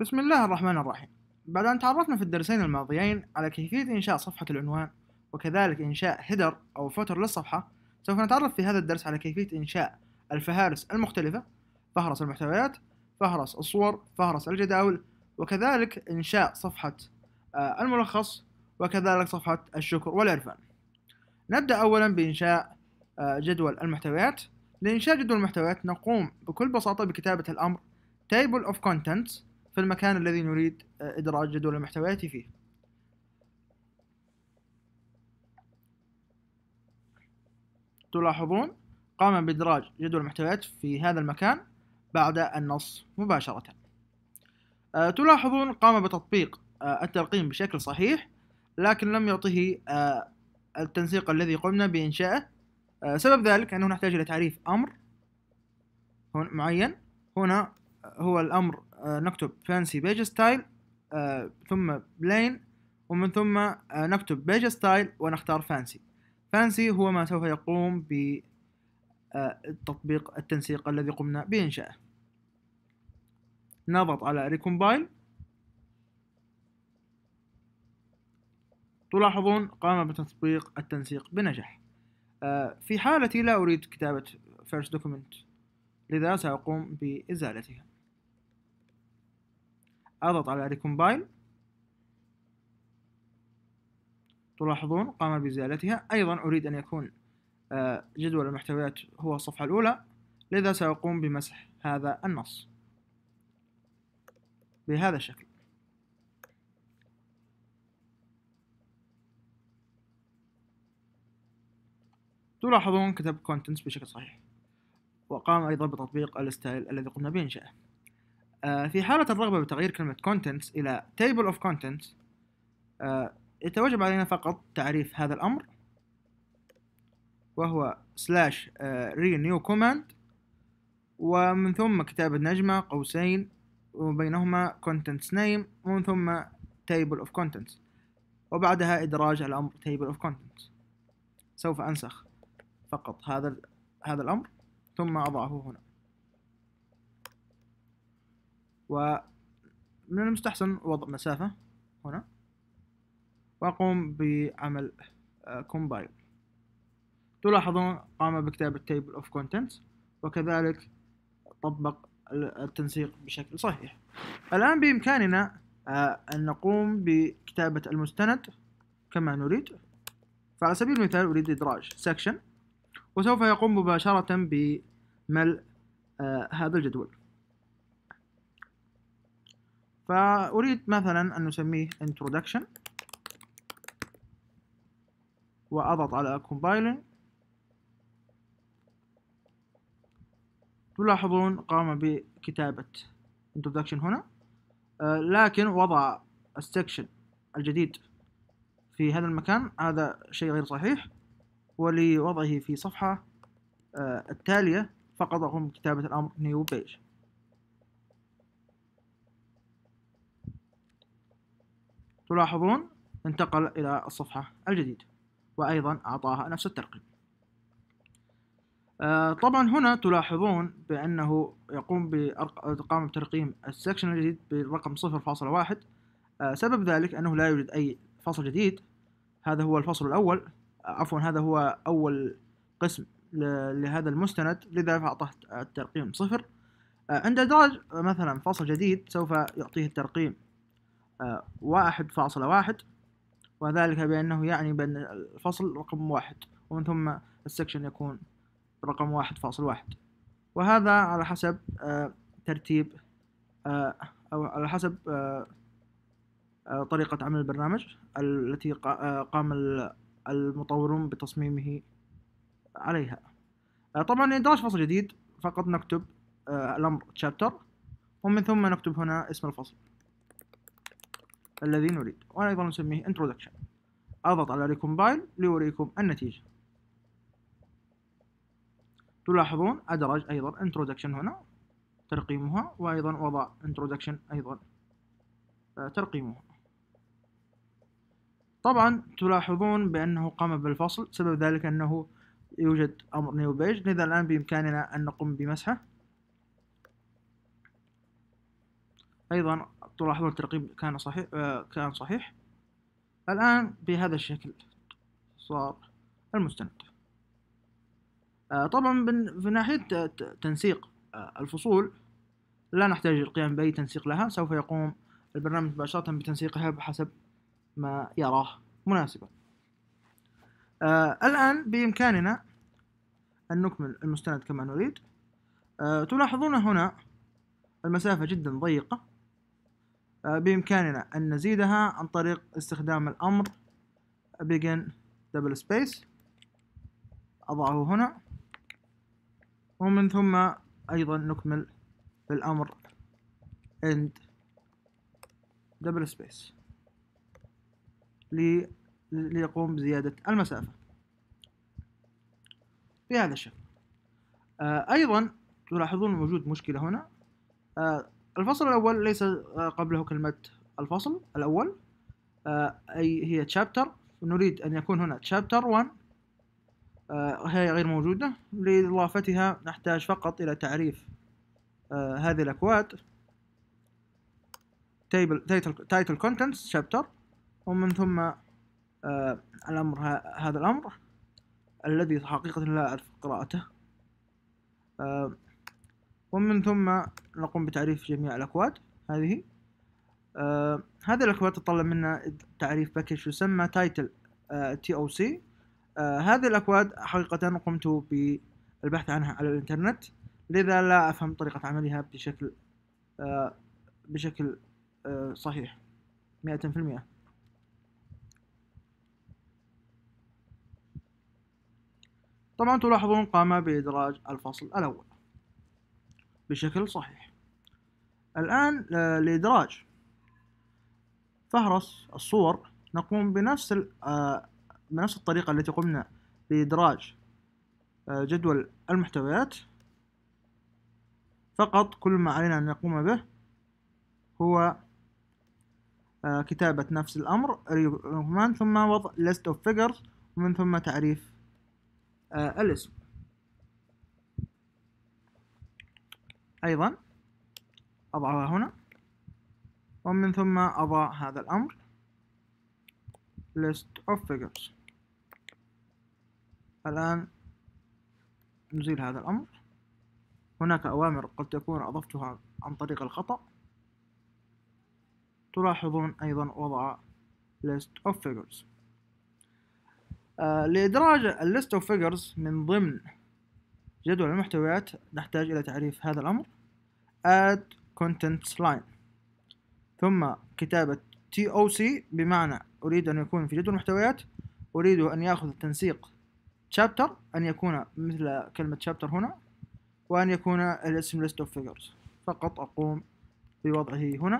بسم الله الرحمن الرحيم بعد أن تعرفنا في الدرسين الماضيين على كيفية إنشاء صفحة العنوان وكذلك إنشاء هيدر أو فوتر للصفحة سوف نتعرف في هذا الدرس على كيفية إنشاء الفهارس المختلفة فهرس المحتويات فهرس الصور فهرس الجداول وكذلك إنشاء صفحة آه، الملخص وكذلك صفحة الشكر والعرفان نبدأ أولا بإنشاء آه، جدول المحتويات لإنشاء جدول المحتويات نقوم بكل بساطة بكتابة الأمر table of contents في المكان الذي نريد آه، إدراج جدول المحتويات فيه تلاحظون قام بإدراج جدول المحتويات في هذا المكان بعد النص مباشرة آه، تلاحظون قام بتطبيق آه، الترقيم بشكل صحيح لكن لم يعطه التنسيق الذي قمنا بإنشائه سبب ذلك أنه نحتاج إلى تعريف أمر معين هنا هو الأمر آه، نكتب فانسي بيج ستايل ثم بلين ومن ثم آه، نكتب بيج ستايل ونختار فانسي فانسي هو ما سوف يقوم ب آه، التطبيق التنسيق الذي قمنا بإنشائه نضغط على ريكومبايل تلاحظون قام بتطبيق التنسيق بنجاح في حالتي لا أريد كتابة first document لذا سأقوم بإزالتها اضغط على ريكومبايل تلاحظون قام بزيالتها ايضا اريد ان يكون آه، جدول المحتويات هو الصفحة الاولى لذا سأقوم بمسح هذا النص بهذا الشكل تلاحظون كتب contents بشكل صحيح وقام أيضا بتطبيق الستايل الذي قمنا بإنشائه آه، في حالة الرغبة بتغيير كلمة contents إلى table of contents آه، يتوجب علينا فقط تعريف هذا الأمر وهو slash آه، renew command ومن ثم كتابة نجمة قوسين وبينهما contents name ومن ثم table of contents وبعدها إدراج الأمر table of contents سوف أنسخ فقط هذا هذا الأمر ثم أضعه هنا ومن المستحسن وضع مسافة هنا وأقوم بعمل كومبايل آه، تلاحظون قام بكتابة table of contents وكذلك طبق التنسيق بشكل صحيح الآن بإمكاننا آه، أن نقوم بكتابة المستند كما نريد فعلى سبيل المثال أريد إدراج section وسوف يقوم مباشرة بملء آه، هذا الجدول فأريد مثلا أن نسميه introduction وأضغط على compiling تلاحظون قام بكتابة introduction هنا آه لكن وضع السكشن الجديد في هذا المكان هذا شيء غير صحيح ولوضعه في صفحة آه التالية فقط أقوم بكتابة الأمر new page تلاحظون انتقل إلى الصفحة الجديدة وأيضا أعطاها نفس الترقيم آه، طبعا هنا تلاحظون بأنه يقوم بإقامة ترقيم السكشن الجديد برقم 0.1 آه، سبب ذلك أنه لا يوجد أي فصل جديد هذا هو الفصل الأول آه، عفوا هذا هو أول قسم لهذا المستند لذا فأعطاه الترقيم صفر عند إدراج مثلا فصل جديد سوف يعطيه الترقيم واحد فاصلة واحد وذلك بأنه يعني بأن الفصل رقم واحد ومن ثم السكشن يكون رقم واحد فاصل واحد وهذا على حسب آه، ترتيب آه، أو على حسب آه، طريقة عمل البرنامج التي قام المطورون بتصميمه عليها طبعا لإنتاج فصل جديد فقط نكتب الأمر chapter ومن ثم نكتب هنا اسم الفصل الذي نريد وأنا أيضا نسميه introduction أضغط على recompile ليوريكم النتيجة تلاحظون أدرج أيضا introduction هنا ترقيمها وأيضا وضع introduction أيضا آه، ترقيمها طبعا تلاحظون بأنه قام بالفصل سبب ذلك أنه يوجد أمر نيو بيج لذا الآن بإمكاننا أن نقوم بمسحه أيضا تلاحظون الترقيم كان صحيح آه، كان صحيح الآن بهذا الشكل صار المستند آه، طبعا في ناحية تنسيق آه، الفصول لا نحتاج القيام بأي تنسيق لها سوف يقوم البرنامج مباشرة بتنسيقها بحسب ما يراه مناسبا الآن بإمكاننا أن نكمل المستند كما نريد تلاحظون هنا المسافة جدا ضيقة آه، بإمكاننا أن نزيدها عن طريق استخدام الأمر begin double space أضعه هنا ومن ثم أيضا نكمل بالأمر end double space لي ليقوم بزيادة المسافة بهذا الشكل آه، أيضا تلاحظون وجود مشكلة هنا آه، الفصل الأول ليس آه، قبله كلمة الفصل الأول آه، أي هي chapter نريد أن يكون هنا chapter 1 آه، هي غير موجودة لإضافتها نحتاج فقط إلى تعريف هذه الأكواد title title contents chapter ومن ثم الأمر هذا الأمر الذي حقيقة لا أعرف قراءته ومن ثم نقوم بتعريف جميع الأكواد هذه آه هذه الأكواد تتطلب منا تعريف باكج يسمى تايتل تي او سي هذه الأكواد حقيقة قمت بالبحث عنها على الإنترنت لذا لا أفهم طريقة عملها بشكل آه بشكل آه صحيح مئة في المئة طبعا تلاحظون قام بإدراج الفصل الأول بشكل صحيح الآن آه، لإدراج فهرس الصور نقوم بنفس آه، بنفس الطريقة التي قمنا بإدراج آه، جدول المحتويات فقط كل ما علينا أن نقوم به هو كتابة نفس الأمر ثم وضع list of figures ومن ثم تعريف الاسم أيضا أضعها هنا ومن ثم أضع هذا الأمر list of figures الآن نزيل هذا الأمر هناك أوامر قد تكون أضفتها عن طريق الخطأ تلاحظون أيضا وضع list of figures آه لإدراج list of figures من ضمن جدول المحتويات نحتاج إلى تعريف هذا الأمر add content line ثم كتابة TOC بمعنى أريد أن يكون في جدول المحتويات أريد أن يأخذ التنسيق chapter أن يكون مثل كلمة chapter هنا وأن يكون الاسم list of figures فقط أقوم بوضعه هنا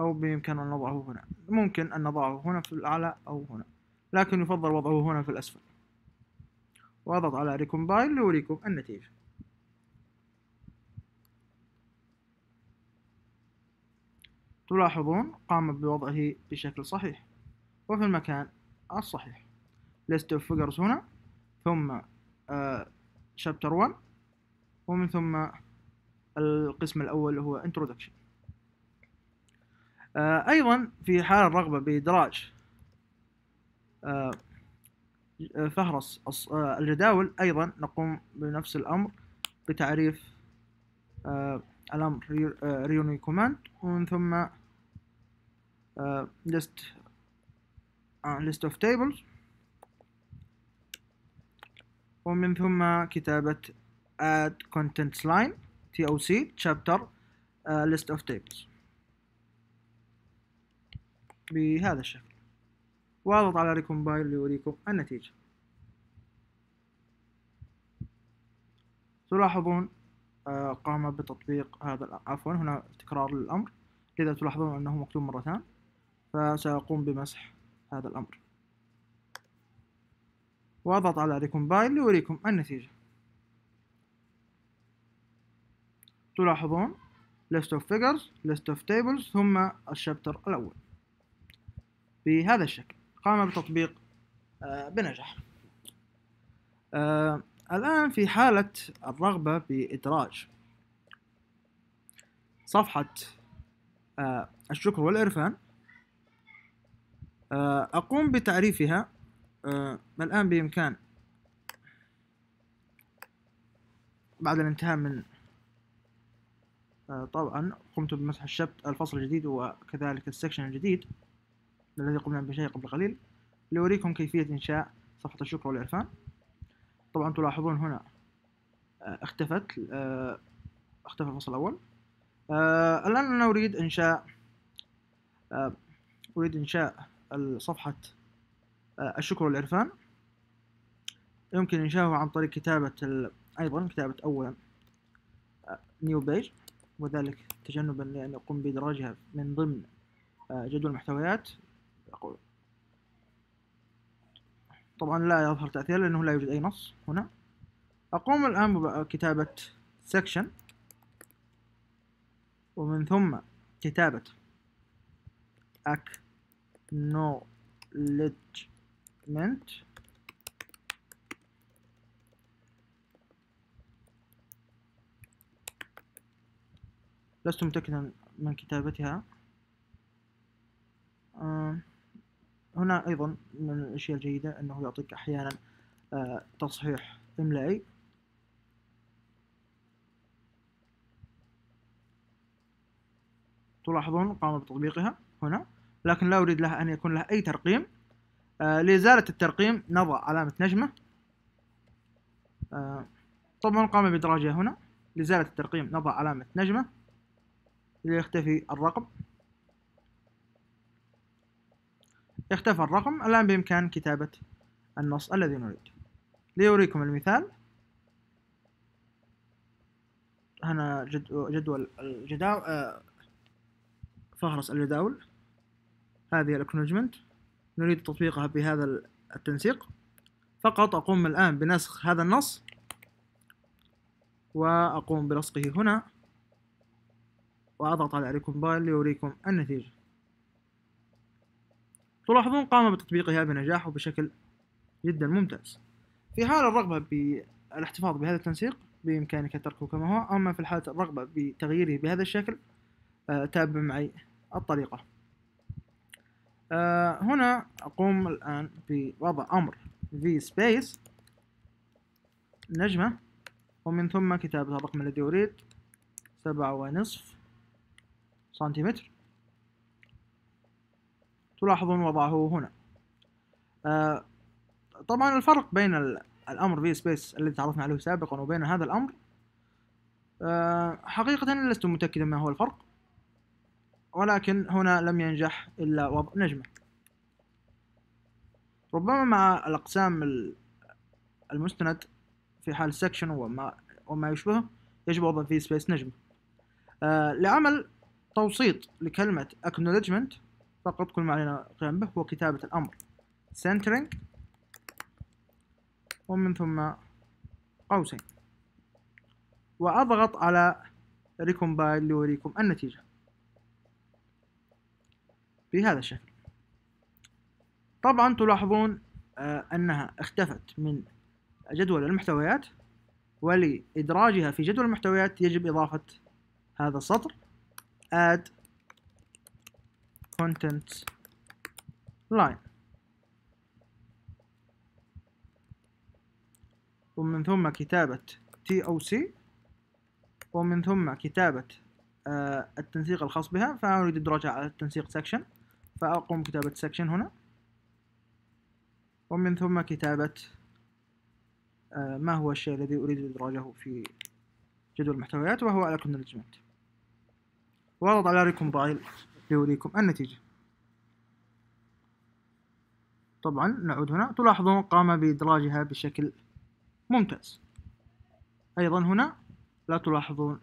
أو بإمكاننا أن نضعه هنا ممكن أن نضعه هنا في الأعلى أو هنا لكن يفضل وضعه هنا في الأسفل واضغط على ريكومبايل لوريكم النتيجة تلاحظون قام بوضعه بشكل صحيح وفي المكان الصحيح list of figures هنا ثم آه chapter 1 ومن ثم القسم الأول هو introduction آه أيضا في حال الرغبة بإدراج آه آه، فهرس آه، الجداول أيضا نقوم بنفس الأمر بتعريف آه، الأمر ريوني كوماند ومن ثم ليست list of tables ومن ثم كتابة add contents line TOC chapter list of tables بهذا الشكل واضغط على ريكومبايل ليوريكم النتيجة تلاحظون آه، قام بتطبيق هذا عفوا هنا تكرار للأمر لذا تلاحظون أنه مكتوب مرتان فسأقوم بمسح هذا الأمر وأضغط على ريكومبايل ليوريكم النتيجة تلاحظون list of figures list of tables ثم الشابتر الأول بهذا الشكل قام بتطبيق آه، بنجاح آه، الآن في حالة الرغبة بإدراج صفحة آه، الشكر والإرفان أقوم بتعريفها الآن بإمكان بعد الانتهاء من طبعا قمت بمسح الشبت الفصل الجديد وكذلك السكشن الجديد الذي قمنا بإنشائه قبل قليل لأريكم كيفية إنشاء صفحة الشكر والعرفان طبعا تلاحظون هنا آه، اختفت آه، اختفى الفصل الأول آه، الآن أنا أريد إنشاء أريد إنشاء صفحة الشكر والعرفان يمكن إنشاءه عن طريق كتابة أيضا كتابة أولا نيو بيج وذلك تجنبا لأن أقوم بإدراجها من ضمن جدول المحتويات أقول طبعا لا يظهر تأثير لأنه لا يوجد أي نص هنا أقوم الآن بكتابة section ومن ثم كتابة acknowledgement لست متأكدا من كتابتها آه هنا أيضا من الأشياء الجيدة أنه يعطيك أحيانا آه، تصحيح إملائي تلاحظون قام بتطبيقها هنا لكن لا أريد لها أن يكون لها أي ترقيم آه، لإزالة الترقيم نضع علامة نجمة آه، طبعا قام بإدراجها هنا لإزالة الترقيم نضع علامة نجمة ليختفي الرقم اختفى الرقم الآن بإمكان كتابة النص الذي نريد ليريكم المثال هنا جدول الجداول آه، فهرس الجداول هذه الاكنوجمنت نريد تطبيقها بهذا التنسيق فقط أقوم الآن بنسخ هذا النص وأقوم بلصقه هنا وأضغط على ريكومبايل ليريكم النتيجة تلاحظون قام بتطبيقها بنجاح وبشكل جدا ممتاز في حال الرغبة بالاحتفاظ بهذا التنسيق بإمكانك تركه كما هو أما في حالة الرغبة بتغييره بهذا الشكل آه، تابع معي الطريقة آه، هنا أقوم الآن بوضع أمر في سبيس نجمة ومن ثم كتابة الرقم الذي أريد سبعة ونصف سنتيمتر تلاحظون وضعه هنا آه طبعا الفرق بين الامر في سبيس الذي تعرفنا عليه سابقا وبين هذا الامر آه حقيقة لست متأكدا ما هو الفرق ولكن هنا لم ينجح إلا وضع نجمة ربما مع الأقسام المستند في حال سكشن وما, وما يشبهه يجب وضع في سبيس نجمة آه لعمل توسيط لكلمة acknowledgement فقط كل ما علينا القيام به هو كتابة الأمر centering ومن ثم قوسين وأضغط على recombine ليوريكم النتيجة بهذا الشكل طبعا تلاحظون آه، أنها اختفت من جدول المحتويات ولإدراجها في جدول المحتويات يجب إضافة هذا السطر add content line ومن ثم كتابة تي أو سي ومن ثم كتابة آه، التنسيق الخاص بها فأنا أريد على التنسيق سكشن فأقوم بكتابة سكشن هنا ومن ثم كتابة آه، ما هو الشيء الذي أريد إدراجه في جدول المحتويات وهو على الاكنولجمنت وأضغط على ريكومبايل ليريكم النتيجة طبعا نعود هنا تلاحظون قام بإدراجها بشكل ممتاز أيضا هنا لا تلاحظون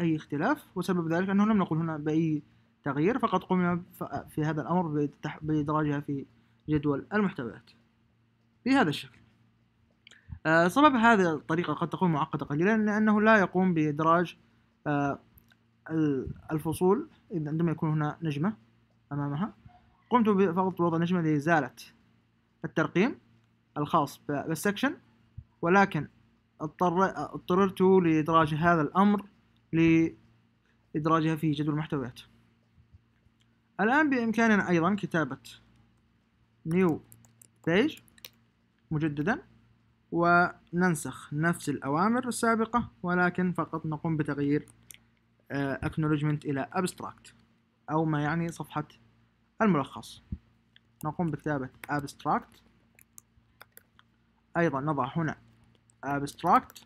أي اختلاف وسبب ذلك أنه لم نقل هنا بأي تغيير فقد قمنا في هذا الأمر بإدراجها في جدول المحتويات بهذا الشكل آه، سبب هذه الطريقة قد تكون معقدة قليلا لأنه لا يقوم بإدراج آه، الفصول عندما يكون هنا نجمة أمامها قمت بضغط وضع نجمة لإزالة الترقيم الخاص بالسكشن ولكن اضطر اضطررت لإدراج هذا الأمر لإدراجها في جدول المحتويات الآن بإمكاننا أيضا كتابة نيو بيج مجددا وننسخ نفس الأوامر السابقة ولكن فقط نقوم بتغيير آه، acknowledgement إلى abstract أو ما يعني صفحة الملخص نقوم بكتابة abstract أيضا نضع هنا abstract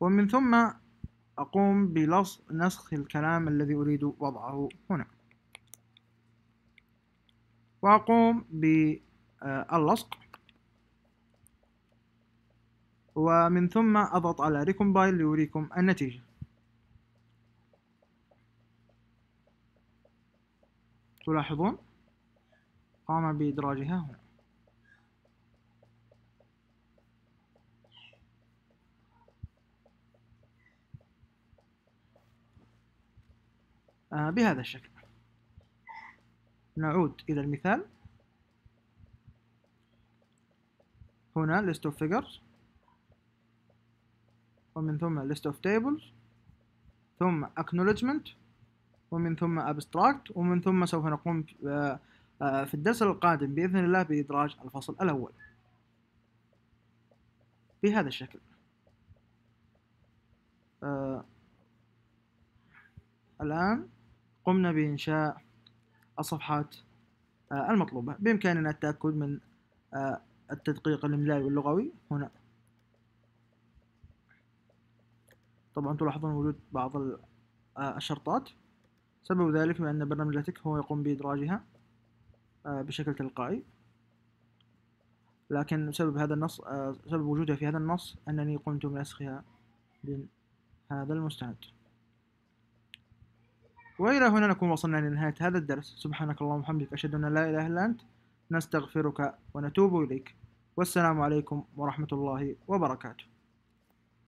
ومن ثم أقوم بنسخ الكلام الذي أريد وضعه هنا وأقوم باللصق آه، ومن ثم أضغط على ريكومبايل ليريكم النتيجة تلاحظون قام بإدراجها هنا آه بهذا الشكل نعود إلى المثال هنا list of figures ومن ثم list of tables ثم acknowledgement ومن ثم abstract ومن ثم سوف نقوم آه، آه، في الدرس القادم بإذن الله بإدراج الفصل الأول بهذا الشكل آه، الآن قمنا بإنشاء الصفحات المطلوبة بإمكاننا التأكد من التدقيق الإملائي واللغوي هنا طبعا تلاحظون وجود بعض آه، الشرطات سبب ذلك بأن برنامج لاتك هو يقوم بإدراجها آه، بشكل تلقائي لكن سبب هذا النص آه، سبب وجودها في هذا النص أنني قمت بنسخها من هذا المستند وإلى هنا نكون وصلنا لنهاية هذا الدرس سبحانك اللهم وبحمدك أشهد أن لا إله إلا أنت نستغفرك ونتوب إليك والسلام عليكم ورحمة الله وبركاته